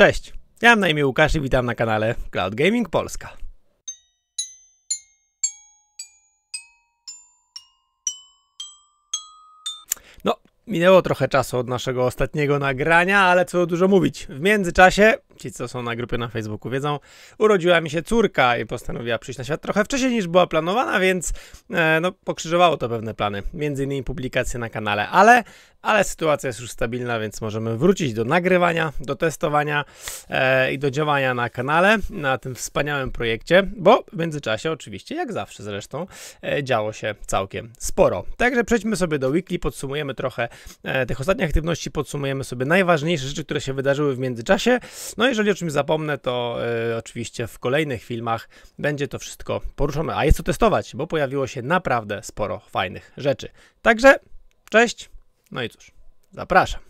Cześć, ja mam na imię Łukasz i witam na kanale Cloud Gaming Polska. No, minęło trochę czasu od naszego ostatniego nagrania, ale co dużo mówić. W międzyczasie ci, co są na grupie na Facebooku wiedzą, urodziła mi się córka i postanowiła przyjść na świat trochę wcześniej niż była planowana, więc e, no, pokrzyżowało to pewne plany, między innymi publikacje na kanale, ale, ale sytuacja jest już stabilna, więc możemy wrócić do nagrywania, do testowania e, i do działania na kanale, na tym wspaniałym projekcie, bo w międzyczasie oczywiście, jak zawsze zresztą, e, działo się całkiem sporo. Także przejdźmy sobie do weekly, podsumujemy trochę e, tych ostatnich aktywności, podsumujemy sobie najważniejsze rzeczy, które się wydarzyły w międzyczasie, no jeżeli o czymś zapomnę, to e, oczywiście w kolejnych filmach będzie to wszystko poruszone. A jest co testować, bo pojawiło się naprawdę sporo fajnych rzeczy. Także cześć, no i cóż, zapraszam.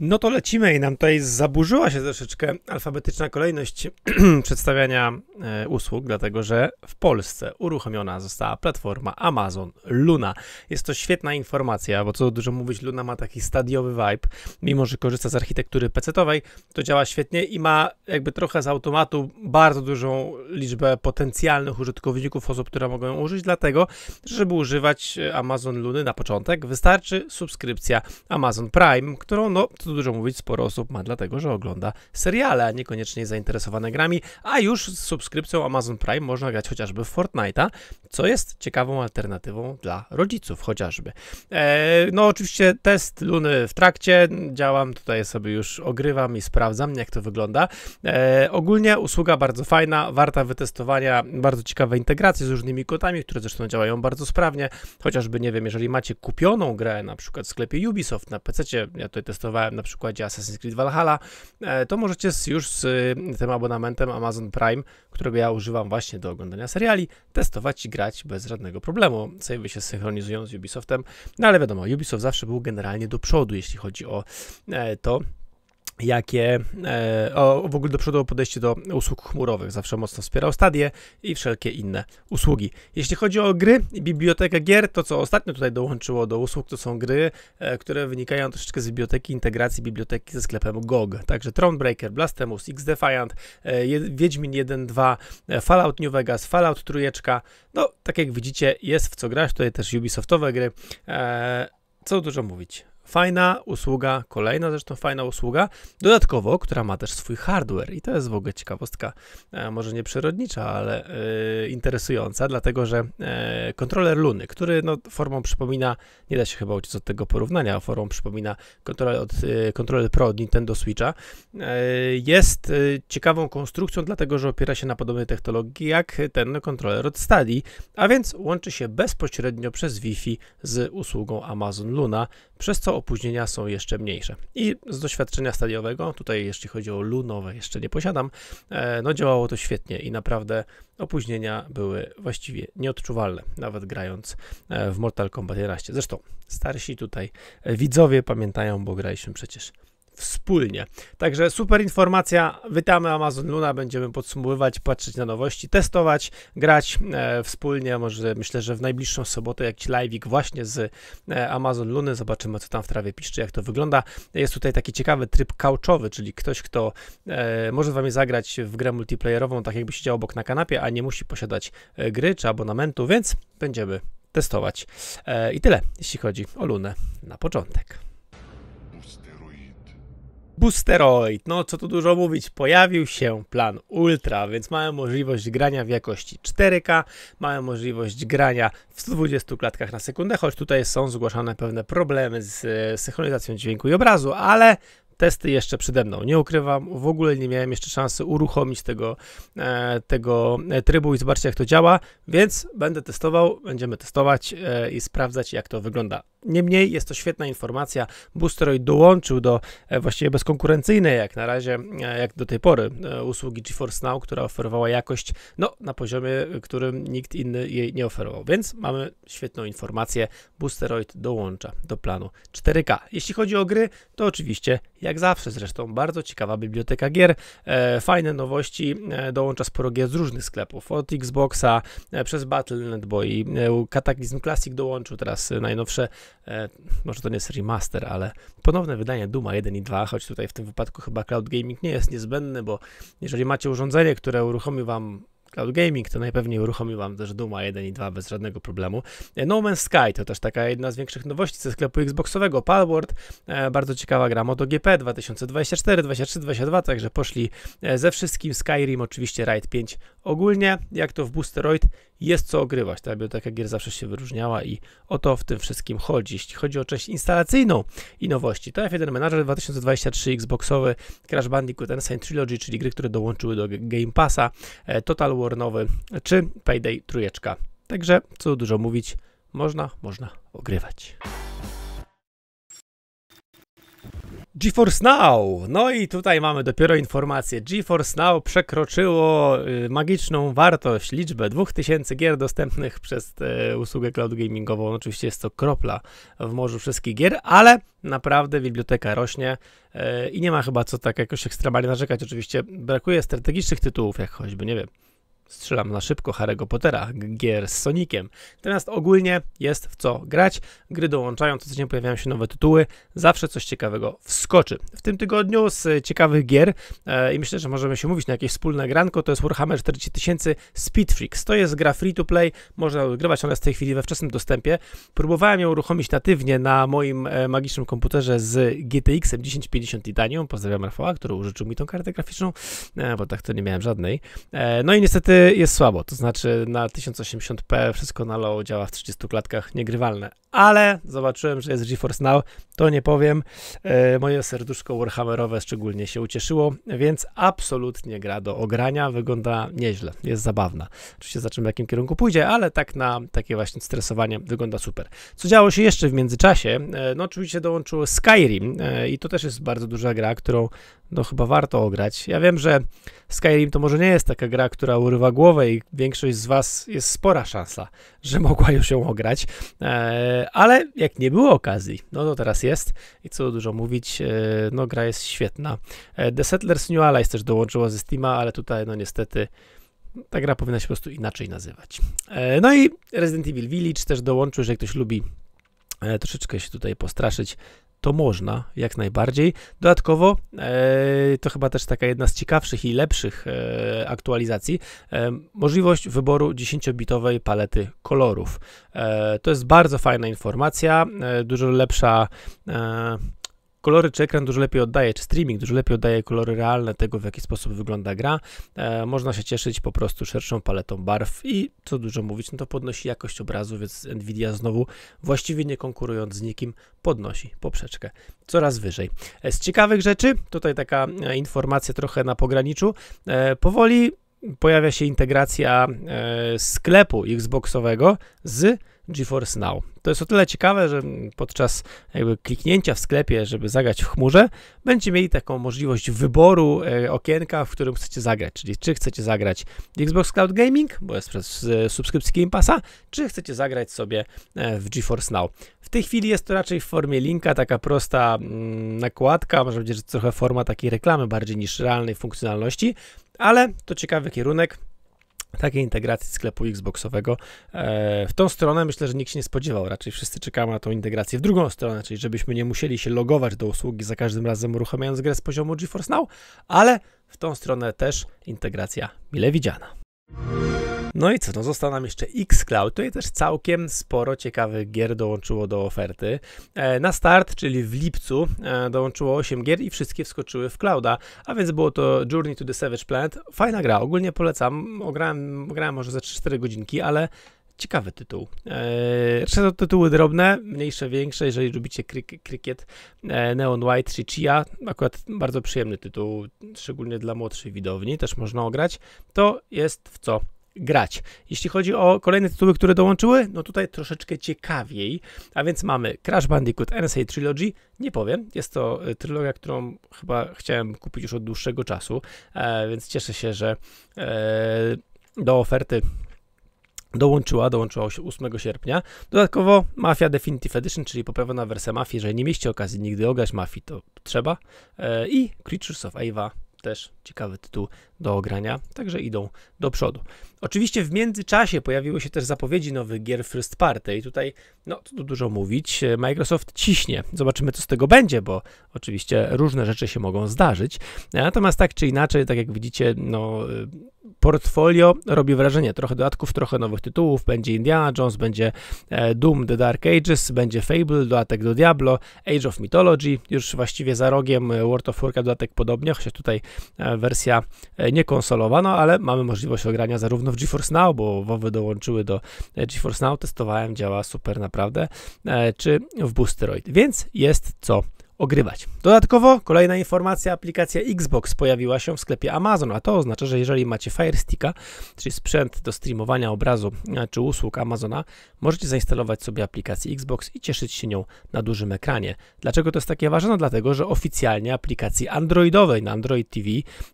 No to lecimy i nam tutaj zaburzyła się troszeczkę alfabetyczna kolejność przedstawiania e, usług, dlatego że w Polsce uruchomiona została platforma Amazon Luna. Jest to świetna informacja, bo co dużo mówić, Luna ma taki stadiowy vibe. Mimo, że korzysta z architektury PC-owej, to działa świetnie i ma jakby trochę z automatu bardzo dużą liczbę potencjalnych użytkowników, osób, które mogą ją użyć, dlatego, żeby używać e, Amazon Luny na początek, wystarczy subskrypcja Amazon Prime, którą no, dużo mówić, sporo osób ma dlatego, że ogląda seriale, a niekoniecznie zainteresowane grami, a już z subskrypcją Amazon Prime można grać chociażby w Fortnite'a, co jest ciekawą alternatywą dla rodziców chociażby. E, no oczywiście test Luny w trakcie, działam tutaj sobie już ogrywam i sprawdzam jak to wygląda. E, ogólnie usługa bardzo fajna, warta wytestowania, bardzo ciekawe integracje z różnymi kotami, które zresztą działają bardzo sprawnie, chociażby nie wiem, jeżeli macie kupioną grę na przykład w sklepie Ubisoft na PC, ja tutaj testowałem na przykładzie Assassin's Creed Valhalla, e, to możecie już z y, tym abonamentem Amazon Prime, którego ja używam właśnie do oglądania seriali, testować i grać bez żadnego problemu. Sejwy się synchronizują z Ubisoftem, no ale wiadomo, Ubisoft zawsze był generalnie do przodu, jeśli chodzi o e, to, jakie e, o, w ogóle do przodu podejście do usług chmurowych. Zawsze mocno wspierał Stadie i wszelkie inne usługi. Jeśli chodzi o gry i bibliotekę gier, to co ostatnio tutaj dołączyło do usług, to są gry, e, które wynikają troszeczkę z biblioteki integracji biblioteki ze sklepem GOG. Także Thronebreaker, Blastemus, X-Defiant, e, Wiedźmin 1, 2, Fallout New Vegas, Fallout Trójeczka. No, tak jak widzicie, jest w co grać. Tutaj też Ubisoftowe gry. co dużo mówić. Fajna usługa, kolejna zresztą fajna usługa, dodatkowo, która ma też swój hardware i to jest w ogóle ciekawostka, e, może nie przyrodnicza, ale e, interesująca, dlatego że e, kontroler Luny, który no, formą przypomina, nie da się chyba uciec od tego porównania, formą przypomina kontroler, od, yy, kontroler Pro od Nintendo Switcha, jest ciekawą konstrukcją, dlatego że opiera się na podobnej technologii jak ten kontroler od Stadi, a więc łączy się bezpośrednio przez Wi-Fi z usługą Amazon Luna, przez co opóźnienia są jeszcze mniejsze. I z doświadczenia stadiowego, tutaj jeśli chodzi o lunowe, jeszcze nie posiadam, e, no działało to świetnie i naprawdę opóźnienia były właściwie nieodczuwalne, nawet grając e, w Mortal Kombat 11. Zresztą starsi tutaj widzowie pamiętają, bo graliśmy przecież wspólnie. Także super informacja. Witamy Amazon Luna. Będziemy podsumowywać, patrzeć na nowości, testować, grać e, wspólnie. Może myślę, że w najbliższą sobotę jakiś live'ik właśnie z e, Amazon Luny. Zobaczymy, co tam w trawie piszczy, jak to wygląda. Jest tutaj taki ciekawy tryb couchowy, czyli ktoś, kto e, może z wami zagrać w grę multiplayerową, tak jakby siedział obok na kanapie, a nie musi posiadać e, gry czy abonamentu, więc będziemy testować. E, I tyle, jeśli chodzi o Lunę na początek. Boosteroid, no co tu dużo mówić, pojawił się plan Ultra, więc mają możliwość grania w jakości 4K, mamy możliwość grania w 120 klatkach na sekundę, choć tutaj są zgłaszane pewne problemy z e, synchronizacją dźwięku i obrazu, ale Testy jeszcze przede mną, nie ukrywam, w ogóle nie miałem jeszcze szansy uruchomić tego, e, tego e, trybu i zobaczyć jak to działa, więc będę testował, będziemy testować e, i sprawdzać jak to wygląda. Niemniej jest to świetna informacja. Boosteroid dołączył do właściwie bezkonkurencyjnej jak na razie, jak do tej pory, usługi GeForce Now, która oferowała jakość no, na poziomie, którym nikt inny jej nie oferował. Więc mamy świetną informację. Boosteroid dołącza do planu 4K. Jeśli chodzi o gry, to oczywiście jak zawsze zresztą bardzo ciekawa biblioteka gier, e, fajne nowości, e, dołącza sporo gier z różnych sklepów, od Xboxa e, przez Battle.net, bo i e, Cataclysm Classic dołączył teraz e, najnowsze, e, może to nie jest remaster, ale ponowne wydanie Duma 1 i 2, choć tutaj w tym wypadku chyba cloud gaming nie jest niezbędny, bo jeżeli macie urządzenie, które uruchomi wam Cloud Gaming, to najpewniej uruchomi Wam też Duma 1 i 2 bez żadnego problemu. E, no Man's Sky to też taka jedna z większych nowości ze sklepu Xboxowego. Palworld, e, bardzo ciekawa gra MotoGP 2024, 2023, 2022, także poszli e, ze wszystkim. Skyrim oczywiście, Ride 5 Ogólnie, jak to w Boosteroid, jest co ogrywać. Ta biblioteka gier zawsze się wyróżniała i o to w tym wszystkim chodzi. Jeśli chodzi o część instalacyjną i nowości, to F1 Manager 2023 Xboxowy, Crash Bandicoot Ensign Trilogy, czyli gry, które dołączyły do Game Passa, e, Total War nowy, czy Payday trójeczka. Także, co dużo mówić, można, można ogrywać. GeForce Now! No i tutaj mamy dopiero informację. GeForce Now przekroczyło y, magiczną wartość, liczbę 2000 gier dostępnych przez y, usługę cloud gamingową. Oczywiście jest to kropla w morzu wszystkich gier, ale naprawdę biblioteka rośnie y, i nie ma chyba co tak jakoś ekstremalnie narzekać. Oczywiście brakuje strategicznych tytułów, jak choćby, nie wiem, strzelam na szybko Harry'ego Pottera, gier z Soniciem. Natomiast ogólnie jest w co grać. Gry dołączają, co tydzień pojawiają się nowe tytuły, zawsze coś ciekawego wskoczy. W tym tygodniu z ciekawych gier e, i myślę, że możemy się mówić na jakieś wspólne granko, to jest Warhammer 40 Speed Freaks. To jest gra free to play, można odgrywać, ona jest w tej chwili we wczesnym dostępie. Próbowałem ją uruchomić natywnie na moim e, magicznym komputerze z GTX-em 1050 Titanium. Pozdrawiam Rafała, który użyczył mi tą kartę graficzną, e, bo tak to nie miałem żadnej. E, no i niestety jest słabo, to znaczy na 1080p wszystko na low działa w 30 klatkach, niegrywalne. Ale zobaczyłem, że jest GeForce Now, to nie powiem. E, moje serduszko Warhammerowe szczególnie się ucieszyło, więc absolutnie gra do ogrania, wygląda nieźle, jest zabawna. Oczywiście zobaczymy, w jakim kierunku pójdzie, ale tak na takie właśnie stresowanie wygląda super. Co działo się jeszcze w międzyczasie? E, no oczywiście dołączyło Skyrim e, i to też jest bardzo duża gra, którą no chyba warto ograć. Ja wiem, że Skyrim to może nie jest taka gra, która urywa głowę i większość z was jest spora szansa, że mogła już ją ograć, eee, ale jak nie było okazji, no to teraz jest i co dużo mówić, eee, no gra jest świetna. Eee, The Settlers New Allies też dołączyło ze Steama, ale tutaj no niestety ta gra powinna się po prostu inaczej nazywać. No i Resident Evil Village też dołączył, że ktoś lubi troszeczkę się tutaj postraszyć, to można, jak najbardziej. Dodatkowo, e, to chyba też taka jedna z ciekawszych i lepszych e, aktualizacji, e, możliwość wyboru 10-bitowej palety kolorów. E, to jest bardzo fajna informacja, e, dużo lepsza e, Kolory czy ekran dużo lepiej oddaje, czy streaming dużo lepiej oddaje kolory realne tego, w jaki sposób wygląda gra. E, można się cieszyć po prostu szerszą paletą barw i co dużo mówić, no to podnosi jakość obrazu, więc Nvidia znowu właściwie nie konkurując z nikim podnosi poprzeczkę coraz wyżej. E, z ciekawych rzeczy, tutaj taka e, informacja trochę na pograniczu, e, powoli pojawia się integracja e, sklepu Xboxowego z GeForce Now. To jest o tyle ciekawe, że podczas jakby kliknięcia w sklepie, żeby zagrać w chmurze, będziecie mieli taką możliwość wyboru e, okienka, w którym chcecie zagrać, czyli czy chcecie zagrać w Xbox Cloud Gaming, bo jest przez e, subskrypcji Game Passa, czy chcecie zagrać sobie e, w GeForce Now. W tej chwili jest to raczej w formie linka, taka prosta mm, nakładka, może być że trochę forma takiej reklamy bardziej niż realnej funkcjonalności, ale to ciekawy kierunek, takiej integracji sklepu Xboxowego e, w tą stronę myślę, że nikt się nie spodziewał. Raczej wszyscy czekamy na tą integrację w drugą stronę, czyli żebyśmy nie musieli się logować do usługi za każdym razem uruchamiając grę z poziomu GeForce Now, ale w tą stronę też integracja mile widziana. No i co, no został nam jeszcze xCloud. Tutaj no też całkiem sporo ciekawych gier dołączyło do oferty. E, na start, czyli w lipcu, e, dołączyło 8 gier i wszystkie wskoczyły w clouda, a więc było to Journey to the Savage Planet. Fajna gra, ogólnie polecam. Ograłem, grałem może za 4 godzinki, ale ciekawy tytuł. Eee, to tytuły drobne, mniejsze, większe, jeżeli lubicie Cricket, e, Neon White czy Chia, akurat bardzo przyjemny tytuł, szczególnie dla młodszej widowni, też można ograć, to jest w co grać. Jeśli chodzi o kolejne tytuły, które dołączyły, no tutaj troszeczkę ciekawiej, a więc mamy Crash Bandicoot NSA Trilogy, nie powiem, jest to e, trylogia, którą chyba chciałem kupić już od dłuższego czasu, e, więc cieszę się, że e, do oferty dołączyła, dołączyła 8 sierpnia. Dodatkowo Mafia Definitive Edition, czyli poprawiona wersja Mafii, jeżeli nie mieliście okazji nigdy ograć Mafii, to trzeba. I Creatures of Ava też ciekawy tytuł do ogrania, także idą do przodu. Oczywiście w międzyczasie pojawiły się też zapowiedzi nowych gier First Party i tutaj, no, tu dużo mówić, e, Microsoft ciśnie. Zobaczymy, co z tego będzie, bo oczywiście różne rzeczy się mogą zdarzyć. E, natomiast tak czy inaczej, tak jak widzicie, no, e, portfolio robi wrażenie. Trochę dodatków, trochę nowych tytułów. Będzie Indiana Jones, będzie Doom The Dark Ages, będzie Fable, dodatek do Diablo, Age of Mythology, już właściwie za rogiem World of Warcraft dodatek podobnie, chociaż tutaj E, wersja e, niekonsolowa, no ale mamy możliwość ogrania zarówno w GeForce Now, bo WoWy dołączyły do e, GeForce Now, testowałem, działa super naprawdę, czy w Boosteroid, więc jest co ogrywać. Dodatkowo kolejna informacja, aplikacja Xbox pojawiła się w sklepie Amazon, a to oznacza, że jeżeli macie Fire Sticka, czyli sprzęt do streamowania obrazu e, czy usług Amazona, możecie zainstalować sobie aplikację Xbox i cieszyć się nią na dużym ekranie. Dlaczego to jest takie ważne? No, dlatego, że oficjalnie aplikacji Androidowej na Android TV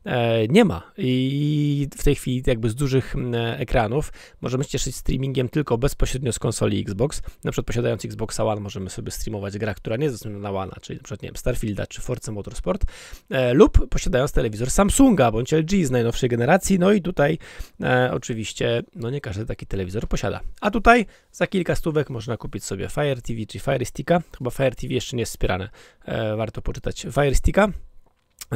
e, nie ma i w tej chwili jakby z dużych e, ekranów możemy się cieszyć streamingiem tylko bezpośrednio z konsoli Xbox. Na przykład posiadając Xbox One możemy sobie streamować gra, która nie jest dostępna na One, czyli na przykład, nie wiem, Starfielda czy Force Motorsport, e, lub posiadając telewizor Samsunga bądź LG z najnowszej generacji. No i tutaj e, oczywiście, no nie każdy taki telewizor posiada. A tutaj za kilka stówek można kupić sobie Fire TV czy Fire Sticka. Chyba Fire TV jeszcze nie jest wspierane. E, warto poczytać Fire Sticka.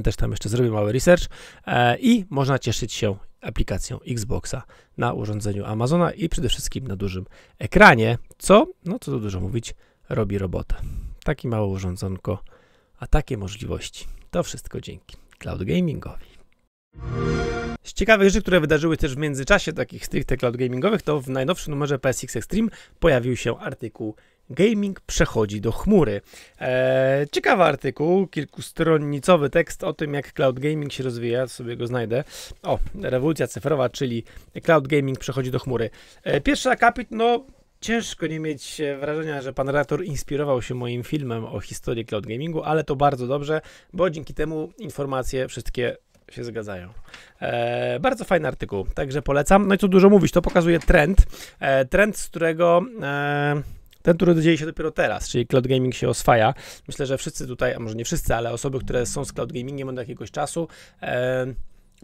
Też tam jeszcze zrobię mały research e, i można cieszyć się aplikacją Xboxa na urządzeniu Amazona i przede wszystkim na dużym ekranie, co, no co tu dużo mówić, robi robotę. Takie małe urządzonko, a takie możliwości. To wszystko dzięki cloud gamingowi. Z ciekawych rzeczy, które wydarzyły też w międzyczasie takich stricte cloud gamingowych, to w najnowszym numerze PSX Extreme pojawił się artykuł Gaming przechodzi do chmury. Eee, ciekawy artykuł, kilkustronicowy tekst o tym, jak cloud gaming się rozwija, sobie go znajdę. O, rewolucja cyfrowa, czyli cloud gaming przechodzi do chmury. Eee, pierwszy akapit, no Ciężko nie mieć e, wrażenia, że pan Rator inspirował się moim filmem o historii cloud gamingu, ale to bardzo dobrze, bo dzięki temu informacje wszystkie się zgadzają. E, bardzo fajny artykuł, także polecam. No i co dużo mówić, to pokazuje trend. E, trend, z którego. E, ten, który dzieje się dopiero teraz, czyli cloud gaming się oswaja. Myślę, że wszyscy tutaj, a może nie wszyscy, ale osoby, które są z cloud gamingiem od jakiegoś czasu, e,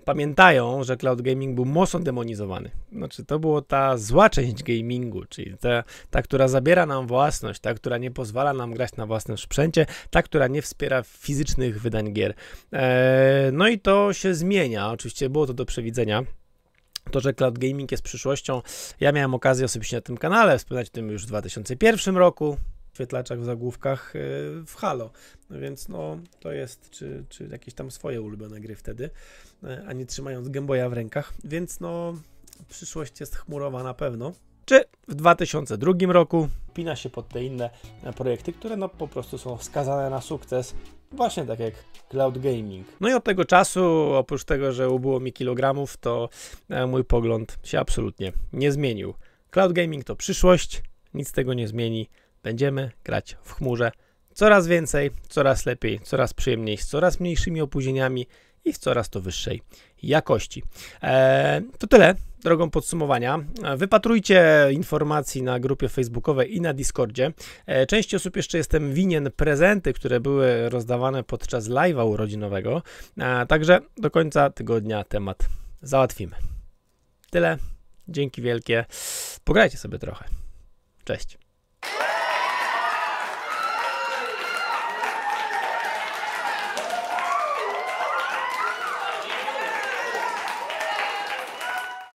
pamiętają, że cloud gaming był mocno demonizowany. Znaczy, to była ta zła część gamingu, czyli ta, ta, która zabiera nam własność, ta, która nie pozwala nam grać na własnym sprzęcie, ta, która nie wspiera fizycznych wydań gier. Eee, no i to się zmienia. Oczywiście było to do przewidzenia. To, że cloud gaming jest przyszłością, ja miałem okazję osobiście na tym kanale wspominać o tym już w 2001 roku, świetlaczach, w zagłówkach y, w Halo. Więc no, to jest, czy, czy jakieś tam swoje ulubione gry wtedy, y, a nie trzymając Game w rękach. Więc no, przyszłość jest chmurowa na pewno. Czy w 2002 roku pina się pod te inne e, projekty, które no po prostu są wskazane na sukces, właśnie tak jak cloud gaming. No i od tego czasu, oprócz tego, że ubyło mi kilogramów, to e, mój pogląd się absolutnie nie zmienił. Cloud gaming to przyszłość, nic tego nie zmieni będziemy grać w chmurze coraz więcej, coraz lepiej, coraz przyjemniej, z coraz mniejszymi opóźnieniami i w coraz to wyższej jakości. Eee, to tyle drogą podsumowania. E, wypatrujcie informacji na grupie facebookowej i na Discordzie. E, Części osób jeszcze jestem winien prezenty, które były rozdawane podczas live'a urodzinowego. E, także do końca tygodnia temat załatwimy. Tyle. Dzięki wielkie. Pograjcie sobie trochę. Cześć.